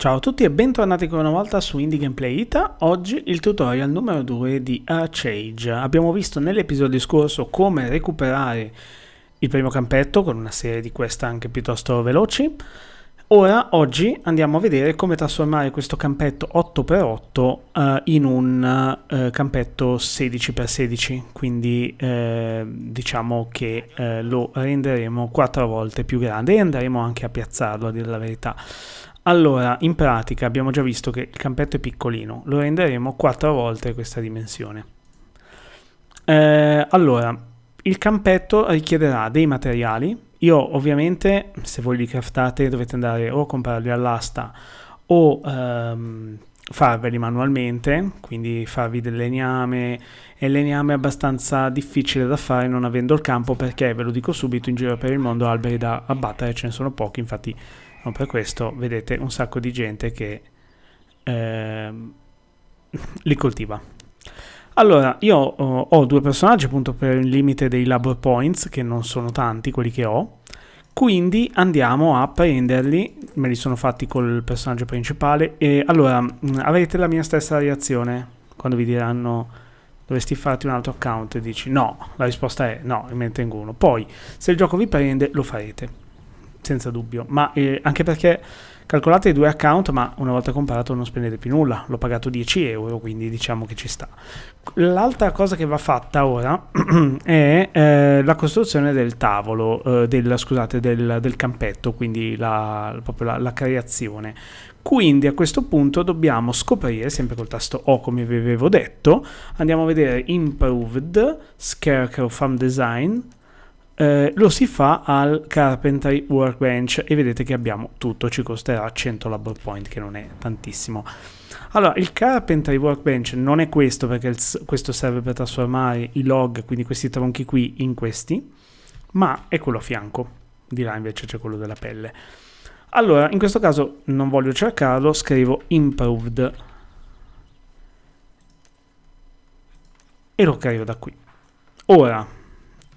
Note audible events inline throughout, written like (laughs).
Ciao a tutti e bentornati ancora una volta su Indie Gameplay Ita, oggi il tutorial numero 2 di Archage. Abbiamo visto nell'episodio scorso come recuperare il primo campetto con una serie di quest anche piuttosto veloci, ora oggi andiamo a vedere come trasformare questo campetto 8x8 eh, in un eh, campetto 16x16, quindi eh, diciamo che eh, lo renderemo 4 volte più grande e andremo anche a piazzarlo a dire la verità. Allora, in pratica abbiamo già visto che il campetto è piccolino, lo renderemo 4 volte questa dimensione. Eh, allora, il campetto richiederà dei materiali, io ovviamente se voi li craftate dovete andare o a comprarli all'asta o ehm, farveli manualmente, quindi farvi del legname, e il legname è abbastanza difficile da fare non avendo il campo perché, ve lo dico subito, in giro per il mondo alberi da abbattere ce ne sono pochi, infatti No, per questo vedete un sacco di gente che eh, (laughs) li coltiva. Allora, io ho, oh, ho due personaggi appunto per il limite dei labor points, che non sono tanti quelli che ho, quindi andiamo a prenderli, me li sono fatti col personaggio principale, e allora avrete la mia stessa reazione quando vi diranno dovresti farti un altro account e dici no, la risposta è no, me ne tengo uno. Poi, se il gioco vi prende, lo farete senza dubbio, ma eh, anche perché calcolate i due account, ma una volta comprato non spendete più nulla, l'ho pagato 10 euro, quindi diciamo che ci sta. L'altra cosa che va fatta ora (clears throat) è eh, la costruzione del tavolo, eh, del, scusate, del, del, campetto, quindi la, proprio la, la creazione. Quindi a questo punto dobbiamo scoprire, sempre col tasto O come vi avevo detto, andiamo a vedere Improved, Scarecrow Farm Design, eh, lo si fa al Carpentry Workbench e vedete che abbiamo tutto, ci costerà 100 labor point che non è tantissimo. Allora, il Carpentry Workbench non è questo perché il, questo serve per trasformare i log, quindi questi tronchi qui, in questi, ma è quello a fianco. Di là invece c'è quello della pelle. Allora, in questo caso non voglio cercarlo, scrivo improved e lo creo da qui. Ora,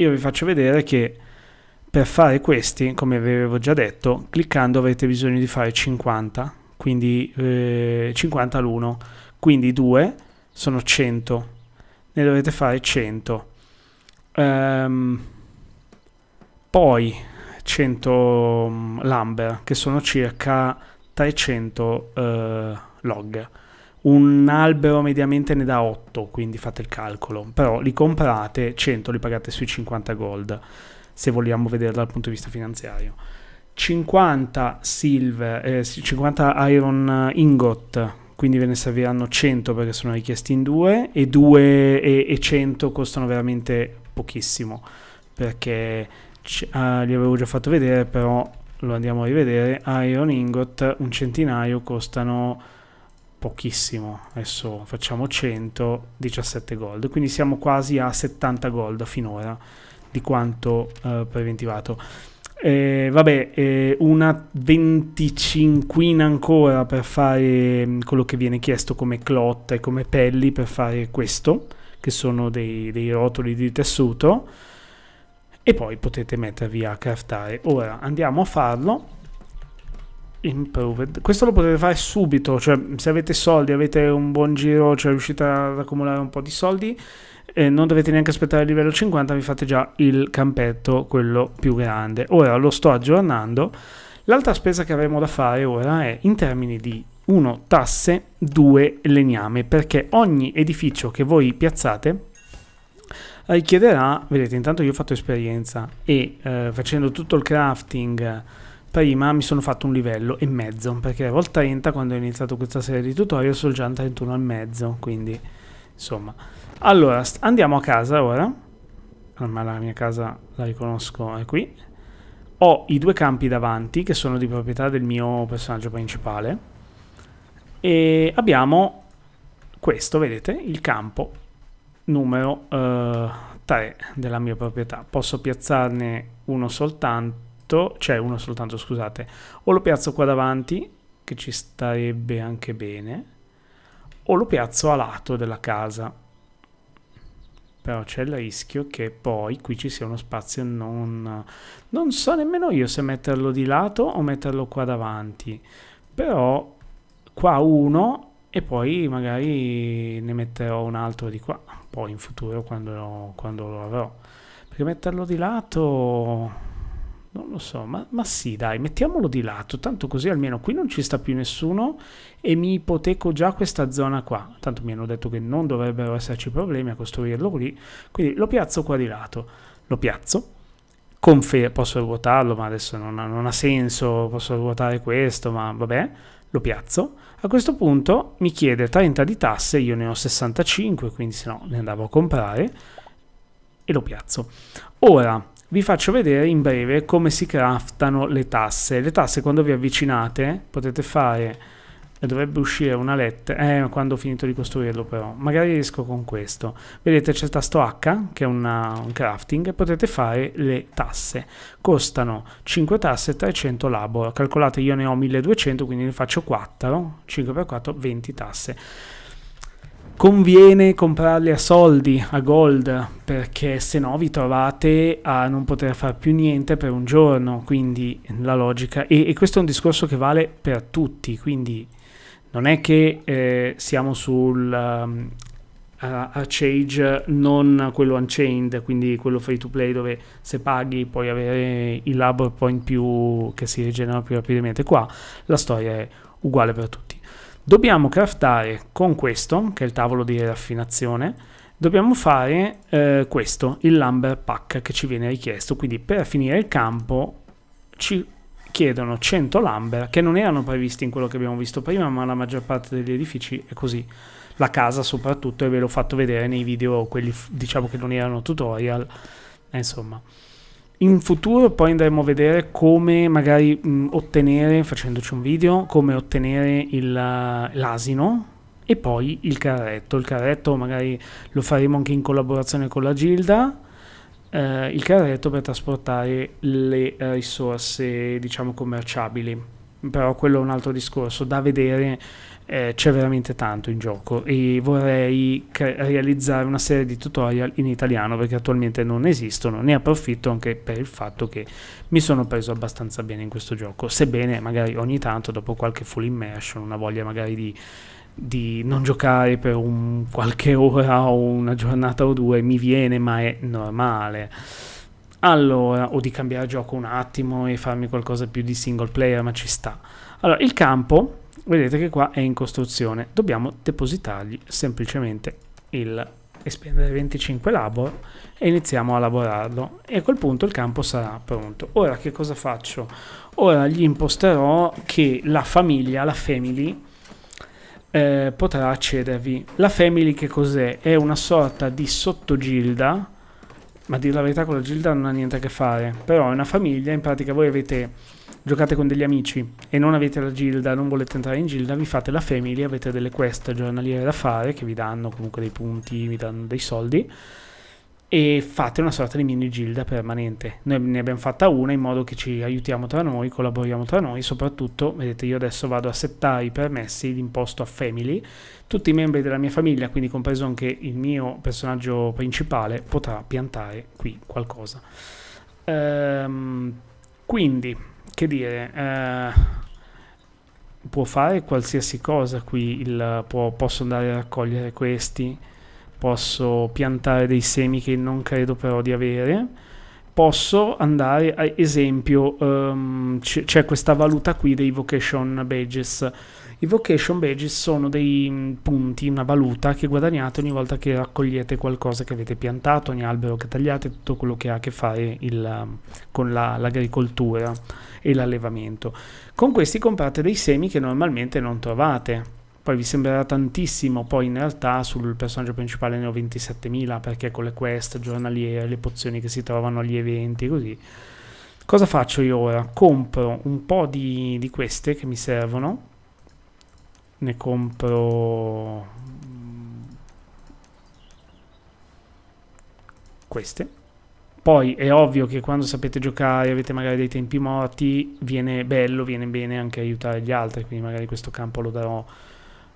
io vi faccio vedere che per fare questi, come vi avevo già detto, cliccando avete bisogno di fare 50, quindi eh, 50 all'1, quindi 2 sono 100, ne dovete fare 100. Um, ehm, poi 100 mm, lumber, che sono circa 300 eh, log un albero mediamente ne dà 8, quindi fate il calcolo, però li comprate 100, li pagate sui 50 gold, se vogliamo vederla dal punto di vista finanziario. 50 silver, eh, 50 iron ingot, quindi ve ne serviranno 100 perché sono richiesti in due e 2 e, e 100 costano veramente pochissimo perché c- uh, li avevo già fatto vedere, però lo andiamo a rivedere. Iron ingot un centinaio costano pochissimo, adesso facciamo 100, 17 gold, quindi siamo quasi a 70 gold finora di quanto eh, preventivato. Eh, vabbè, eh, una 25 ancora per fare mm, quello che viene chiesto come clotta e come pelli per fare questo, che sono dei, dei rotoli di tessuto, e poi potete mettervi a craftare. Ora andiamo a farlo Improved. Questo lo potete fare subito, cioè se avete soldi, avete un buon giro, cioè riuscite ad accumulare un po' di soldi, eh, non dovete neanche aspettare il livello 50, vi fate già il campetto, quello più grande. Ora lo sto aggiornando. L'altra spesa che avremo da fare ora è in termini di 1 tasse, 2 legname, perché ogni edificio che voi piazzate richiederà, vedete intanto io ho fatto esperienza e eh, facendo tutto il crafting prima mi sono fatto un livello e mezzo, perché avevo il 30 quando ho iniziato questa serie di tutorial, sono già un 31 e mezzo, quindi insomma. Allora, andiamo a casa ora, ma la mia casa la riconosco, è qui. Ho i due campi davanti, che sono di proprietà del mio personaggio principale, e abbiamo questo, vedete, il campo numero eh, 3 della mia proprietà. Posso piazzarne uno soltanto, metto, cioè uno soltanto, scusate, o lo piazzo qua davanti, che ci starebbe anche bene, o lo piazzo a lato della casa. Però c'è il rischio che poi qui ci sia uno spazio non... Non so nemmeno io se metterlo di lato o metterlo qua davanti. Però qua uno e poi magari ne metterò un altro di qua. Poi in futuro quando, quando lo avrò. Perché metterlo di lato non lo so, ma, ma, sì, dai, mettiamolo di lato, tanto così almeno qui non ci sta più nessuno e mi ipoteco già questa zona qua. Tanto mi hanno detto che non dovrebbero esserci problemi a costruirlo lì, quindi lo piazzo qua di lato, lo piazzo. Confer posso ruotarlo, ma adesso non ha, non ha senso, posso ruotare questo, ma vabbè, lo piazzo. A questo punto mi chiede 30 di tasse, io ne ho 65, quindi se no ne andavo a comprare e lo piazzo. Ora, vi faccio vedere in breve come si craftano le tasse. Le tasse quando vi avvicinate potete fare, dovrebbe uscire una lettera, eh, quando ho finito di costruirlo però, magari riesco con questo. Vedete c'è il tasto H che è una, un crafting, potete fare le tasse. Costano 5 tasse e 300 labor, calcolate io ne ho 1200 quindi ne faccio 4, 5 per 4, 20 tasse. Conviene comprarli a soldi, a gold, perché se no vi trovate a non poter fare più niente per un giorno, quindi la logica, e, e questo è un discorso che vale per tutti, quindi non è che eh, siamo sul um, Archage non quello Unchained, quindi quello free to play dove se paghi puoi avere il labor point più che si rigenera più rapidamente. Qua la storia è uguale per tutti. Dobbiamo craftare con questo, che è il tavolo di raffinazione, dobbiamo fare eh, questo, il lumber pack che ci viene richiesto. Quindi per finire il campo ci chiedono 100 lumber che non erano previsti in quello che abbiamo visto prima, ma la maggior parte degli edifici è così. La casa soprattutto, e ve l'ho fatto vedere nei video, quelli diciamo che non erano tutorial, insomma. In futuro poi andremo a vedere come magari mh, ottenere, facendoci un video, come ottenere il, eh, l'asino e poi il carretto. Il carretto magari lo faremo anche in collaborazione con la Gilda, eh, il carretto per trasportare le eh, risorse diciamo commerciabili. Però quello è un altro discorso da vedere eh, c'è veramente tanto in gioco e vorrei cre- realizzare una serie di tutorial in italiano perché attualmente non esistono, ne approfitto anche per il fatto che mi sono preso abbastanza bene in questo gioco, sebbene magari ogni tanto dopo qualche full immersion, una voglia magari di di non giocare per un, qualche ora o una giornata o due mi viene, ma è normale. Allora, o di cambiare gioco un attimo e farmi qualcosa più di single player, ma ci sta. Allora, il campo vedete che qua è in costruzione dobbiamo depositargli semplicemente il e spendere 25 labor e iniziamo a lavorarlo e a quel punto il campo sarà pronto ora che cosa faccio ora gli imposterò che la famiglia la family eh, potrà accedervi la family che cos'è è una sorta di sottogilda ma a dire la verità con la gilda non ha niente a che fare però è una famiglia in pratica voi avete giocate con degli amici e non avete la gilda, non volete entrare in gilda, vi fate la family, avete delle quest giornaliere da fare che vi danno comunque dei punti, vi danno dei soldi e fate una sorta di mini gilda permanente. Noi ne abbiamo fatta una in modo che ci aiutiamo tra noi, collaboriamo tra noi, soprattutto, vedete, io adesso vado a settare i permessi d'imposto a family, tutti i membri della mia famiglia, quindi compreso anche il mio personaggio principale, potrà piantare qui qualcosa. Ehm, quindi che dire, eh, può fare qualsiasi cosa qui, il, può, posso andare a raccogliere questi, posso piantare dei semi che non credo però di avere, posso andare, ad esempio, um, c'è questa valuta qui dei vocation badges. I vocation badges sono dei mm, punti, una valuta che guadagnate ogni volta che raccogliete qualcosa che avete piantato, ogni albero che tagliate, tutto quello che ha a che fare il, mm, con l'agricoltura. La, e l'allevamento. Con questi comprate dei semi che normalmente non trovate. Poi vi sembrerà tantissimo, poi in realtà sul personaggio principale ne ho 27.000 perché con le quest giornaliere, le pozioni che si trovano agli eventi, così. Cosa faccio io ora? Compro un po' di, di queste che mi servono. Ne compro mm, queste poi è ovvio che quando sapete giocare avete magari dei tempi morti, viene bello, viene bene anche aiutare gli altri, quindi magari questo campo lo darò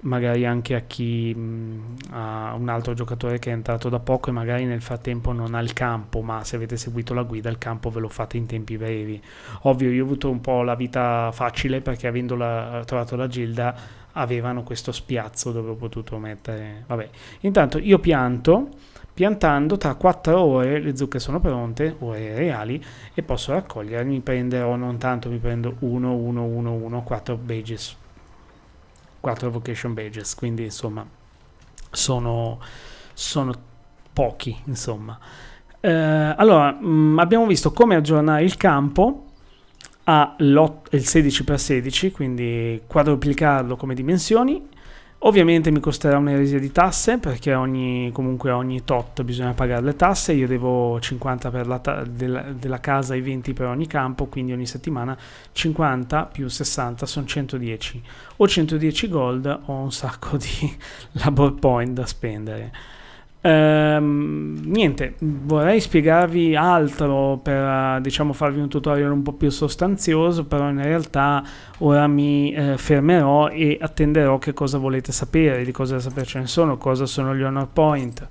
magari anche a chi mm, a un altro giocatore che è entrato da poco e magari nel frattempo non ha il campo ma se avete seguito la guida il campo ve lo fate in tempi brevi ovvio io ho avuto un po' la vita facile perché avendo la, trovato la gilda avevano questo spiazzo dove ho potuto mettere vabbè intanto io pianto Piantando tra 4 ore le zucche sono pronte, ore reali, e posso raccogliere, mi prenderò non tanto, mi prendo 1, 1, 1, 1, 4 badges, 4 vocation badges, quindi insomma sono, sono pochi, insomma. Eh, allora, mh, mm, abbiamo visto come aggiornare il campo al 16x16, quindi quadruplicarlo come dimensioni Ovviamente mi costerà un'eresia di tasse perché ogni, comunque ogni tot bisogna pagare le tasse, io devo 50 per la ta- della, della casa e 20 per ogni campo, quindi ogni settimana 50 più 60 sono 110. Ho 110 gold, ho un sacco di (laughs) labor point da spendere. Ehm, niente, vorrei spiegarvi altro per diciamo, farvi un tutorial un po' più sostanzioso, però in realtà ora mi eh, fermerò e attenderò che cosa volete sapere, di cosa sapercene sono, cosa sono gli honor point.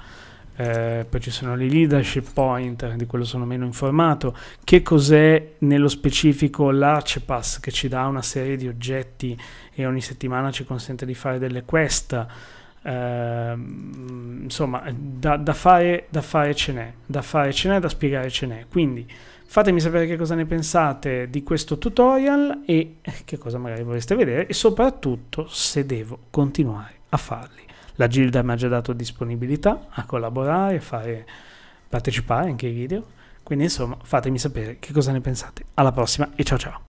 Eh, poi ci sono le leadership point, di quello sono meno informato. Che cos'è nello specifico l'Arcepass che ci dà una serie di oggetti e ogni settimana ci consente di fare delle quest? Ehm, insomma, da, da, fare, da fare ce n'è, da fare ce n'è, da spiegare ce n'è. Quindi fatemi sapere che cosa ne pensate di questo tutorial e che cosa magari vorreste vedere e soprattutto se devo continuare a farli. La Gilda mi ha già dato disponibilità a collaborare, a fare, partecipare anche ai video. Quindi insomma fatemi sapere che cosa ne pensate. Alla prossima e ciao ciao!